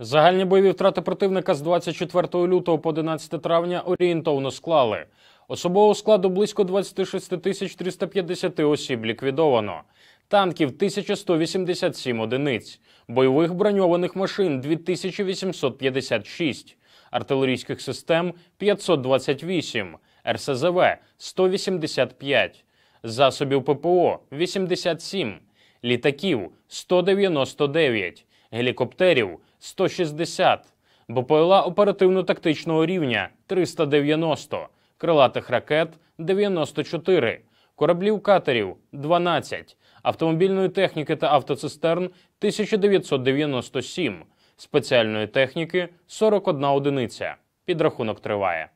Загальні бойові втрати противника з 24 лютого по 11 травня орієнтовно склали. Особового складу близько 26 тисяч 350 осіб ліквідовано, танків 1187 одиниць, бойових броньованих машин 2856, артилерійських систем 528, РСЗВ 185, засобів ППО 87, літаків 199, гелікоптерів 160, БПЛА оперативно-тактичного рівня 390, крилатих ракет 94, кораблів катерів 12, автомобільної техніки та автоцистерн 1997, спеціальної техніки 41 одиниця. Підрахунок триває.